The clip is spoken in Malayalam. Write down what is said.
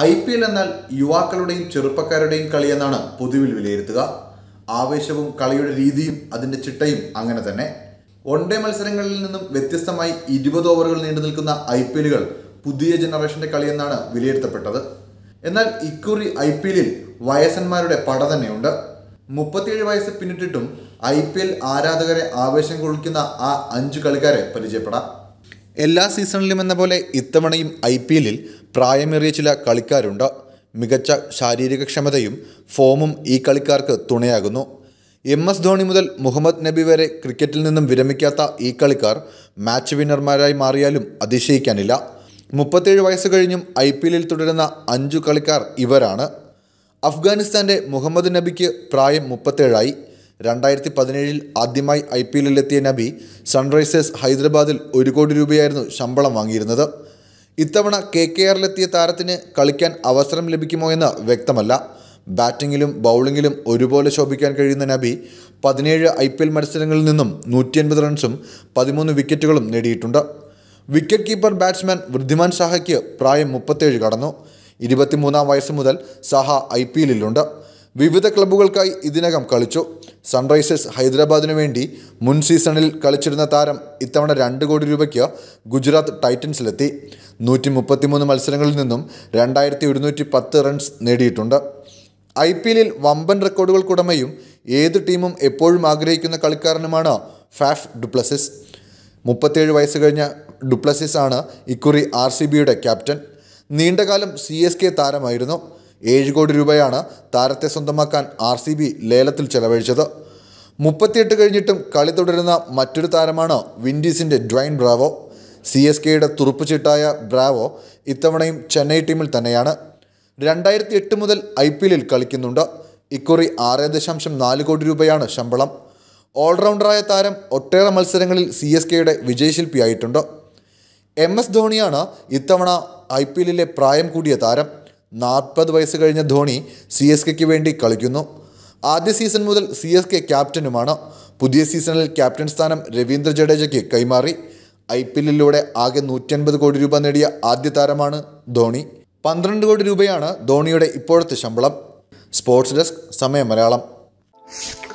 ഐ പി എൽ എന്നാൽ യുവാക്കളുടെയും ചെറുപ്പക്കാരുടെയും കളിയെന്നാണ് പൊതുവിൽ വിലയിരുത്തുക ആവേശവും കളിയുടെ രീതിയും അതിൻ്റെ ചിട്ടയും അങ്ങനെ തന്നെ വൺ മത്സരങ്ങളിൽ നിന്നും വ്യത്യസ്തമായി ഇരുപത് ഓവറുകൾ നീണ്ടു നിൽക്കുന്ന ഐ പി എല്ലുകൾ പുതിയ ജനറേഷൻ്റെ കളിയെന്നാണ് വിലയിരുത്തപ്പെട്ടത് എന്നാൽ ഇക്കുറി ഐ പി എല്ലിൽ വയസ്സന്മാരുടെ പട തന്നെയുണ്ട് മുപ്പത്തിയേഴ് വയസ്സ് പിന്നിട്ടിട്ടും ഐ പി എൽ ആരാധകരെ ആവേശം കൊള്ളിക്കുന്ന ആ അഞ്ച് കളിക്കാരെ പരിചയപ്പെടാം എല്ലാ സീസണിലും എന്ന പോലെ ഇത്തവണയും ഐ പി എല്ലിൽ പ്രായമേറിയ ചില കളിക്കാരുണ്ട് മികച്ച ശാരീരിക ക്ഷമതയും ഫോമും ഈ കളിക്കാർക്ക് തുണയാകുന്നു എം എസ് ധോണി മുതൽ മുഹമ്മദ് നബി വരെ ക്രിക്കറ്റിൽ നിന്നും വിരമിക്കാത്ത ഈ കളിക്കാർ മാച്ച് വിന്നർമാരായി മാറിയാലും അതിശയിക്കാനില്ല മുപ്പത്തേഴ് വയസ്സ് കഴിഞ്ഞും ഐ പി എല്ലിൽ തുടരുന്ന അഞ്ചു കളിക്കാർ ഇവരാണ് അഫ്ഗാനിസ്ഥാൻ്റെ മുഹമ്മദ് നബിക്ക് പ്രായം മുപ്പത്തേഴായി രണ്ടായിരത്തി പതിനേഴിൽ ആദ്യമായി ഐ പി എല്ലിലെത്തിയ നബി സൺറൈസേഴ്സ് ഹൈദരാബാദിൽ ഒരു കോടി രൂപയായിരുന്നു ശമ്പളം വാങ്ങിയിരുന്നത് ഇത്തവണ കെ കെ ആറിലെത്തിയ താരത്തിന് കളിക്കാൻ അവസരം ലഭിക്കുമോ എന്ന് വ്യക്തമല്ല ബാറ്റിങ്ങിലും ബൗളിങ്ങിലും ഒരുപോലെ ശോഭിക്കാൻ കഴിയുന്ന നബി പതിനേഴ് ഐ പി എൽ മത്സരങ്ങളിൽ നിന്നും നൂറ്റി അൻപത് റൺസും പതിമൂന്ന് വിക്കറ്റുകളും നേടിയിട്ടുണ്ട് വിക്കറ്റ് കീപ്പർ ബാറ്റ്സ്മാൻ വൃദ്ധിമാൻ സാഹയ്ക്ക് പ്രായം മുപ്പത്തേഴ് കടന്നു ഇരുപത്തിമൂന്നാം വയസ്സ് മുതൽ സാഹ ഐ പി എല്ലിലുണ്ട് വിവിധ ക്ലബ്ബുകൾക്കായി ഇതിനകം കളിച്ചു സൺറൈസേഴ്സ് ഹൈദരാബാദിനു വേണ്ടി മുൻ സീസണിൽ കളിച്ചിരുന്ന താരം ഇത്തവണ രണ്ട് കോടി രൂപയ്ക്ക് ഗുജറാത്ത് ടൈറ്റൻസിലെത്തി നൂറ്റി മുപ്പത്തിമൂന്ന് മത്സരങ്ങളിൽ നിന്നും രണ്ടായിരത്തി ഒരുന്നൂറ്റി പത്ത് റൺസ് നേടിയിട്ടുണ്ട് ഐ പി എല്ലിൽ വമ്പൻ റെക്കോർഡുകൾക്കുടമയും ഏത് ടീമും എപ്പോഴും ആഗ്രഹിക്കുന്ന കളിക്കാരനുമാണ് ഫാഫ് ഡുപ്ലസിസ് മുപ്പത്തേഴ് വയസ്സ് കഴിഞ്ഞ ഡുപ്ലസിസ് ആണ് ഇക്കുറി ആർ സി ബിയുടെ ക്യാപ്റ്റൻ നീണ്ടകാലം സി എസ് കെ താരമായിരുന്നു ഏഴ് കോടി രൂപയാണ് താരത്തെ സ്വന്തമാക്കാൻ ആർ സി ബി ലേലത്തിൽ ചെലവഴിച്ചത് മുപ്പത്തിയെട്ട് കഴിഞ്ഞിട്ടും കളി തുടരുന്ന മറ്റൊരു താരമാണ് വിൻഡീസിൻ്റെ ഡ്വൈൻ ബ്രാവോ സി എസ് കെയുടെ തുറുപ്പുചീട്ടായ ബ്രാവോ ഇത്തവണയും ചെന്നൈ ടീമിൽ തന്നെയാണ് രണ്ടായിരത്തി എട്ട് മുതൽ ഐ പി എല്ലിൽ കളിക്കുന്നുണ്ട് ഇക്കുറി ആറ് ദശാംശം നാല് കോടി രൂപയാണ് ശമ്പളം ഓൾറൗണ്ടറായ താരം ഒട്ടേറെ മത്സരങ്ങളിൽ സി എസ് കെയുടെ വിജയശില്പിയായിട്ടുണ്ട് എം എസ് ധോണിയാണ് ഇത്തവണ ഐ പി എല്ലിലെ പ്രായം കൂടിയ താരം നാൽപ്പത് വയസ്സ് കഴിഞ്ഞ ധോണി സി എസ് കെക്ക് വേണ്ടി കളിക്കുന്നു ആദ്യ സീസൺ മുതൽ സി എസ് കെ ക്യാപ്റ്റനുമാണ് പുതിയ സീസണിൽ ക്യാപ്റ്റൻ സ്ഥാനം രവീന്ദ്ര ജഡേജയ്ക്ക് കൈമാറി ഐ പി എല്ലിലൂടെ ആകെ നൂറ്റൻപത് കോടി രൂപ നേടിയ ആദ്യ താരമാണ് ധോണി പന്ത്രണ്ട് കോടി രൂപയാണ് ധോണിയുടെ ഇപ്പോഴത്തെ ശമ്പളം സ്പോർട്സ് ഡെസ്ക് സമയം മലയാളം